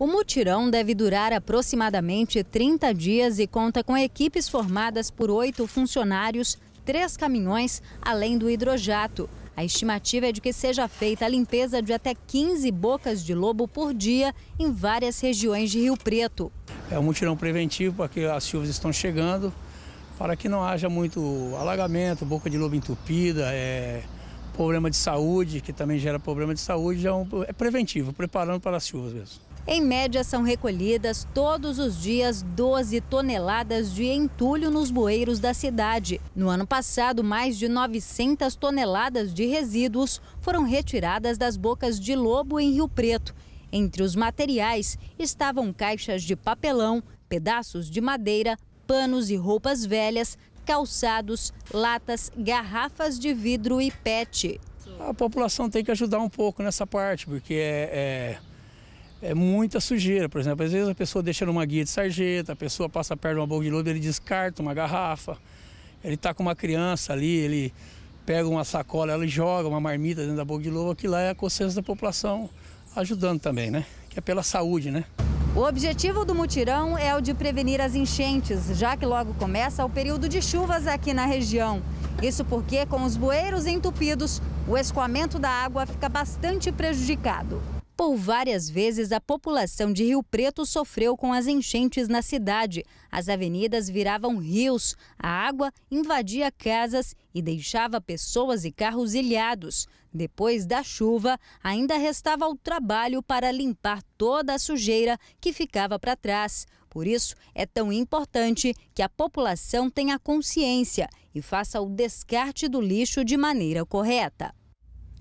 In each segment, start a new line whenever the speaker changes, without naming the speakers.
O mutirão deve durar aproximadamente 30 dias e conta com equipes formadas por oito funcionários, três caminhões, além do hidrojato. A estimativa é de que seja feita a limpeza de até 15 bocas de lobo por dia em várias regiões de Rio Preto.
É um mutirão preventivo para que as chuvas estão chegando, para que não haja muito alagamento, boca de lobo entupida, é, problema de saúde, que também gera problema de saúde, é, um, é preventivo, preparando para as chuvas mesmo.
Em média, são recolhidas todos os dias 12 toneladas de entulho nos bueiros da cidade. No ano passado, mais de 900 toneladas de resíduos foram retiradas das bocas de lobo em Rio Preto. Entre os materiais estavam caixas de papelão, pedaços de madeira, panos e roupas velhas, calçados, latas, garrafas de vidro e PET.
A população tem que ajudar um pouco nessa parte, porque é, é, é muita sujeira. Por exemplo, às vezes a pessoa deixa numa guia de sarjeta, a pessoa passa perto de uma boca de lodo, ele descarta uma garrafa. Ele está com uma criança ali, ele pega uma sacola, ela joga uma marmita dentro da boca de lobo, que lá é a consciência da população ajudando também, né? Que é pela saúde, né?
O objetivo do mutirão é o de prevenir as enchentes, já que logo começa o período de chuvas aqui na região. Isso porque, com os bueiros entupidos, o escoamento da água fica bastante prejudicado por várias vezes a população de Rio Preto sofreu com as enchentes na cidade. As avenidas viravam rios, a água invadia casas e deixava pessoas e carros ilhados. Depois da chuva, ainda restava o trabalho para limpar toda a sujeira que ficava para trás. Por isso, é tão importante que a população tenha consciência e faça o descarte do lixo de maneira correta.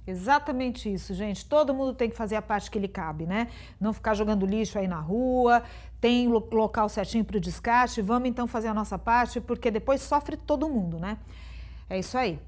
Exatamente isso, gente. Todo mundo tem que fazer a parte que lhe cabe, né? Não ficar jogando lixo aí na rua, tem local certinho para o descarte. Vamos então fazer a nossa parte, porque depois sofre todo mundo, né? É isso aí.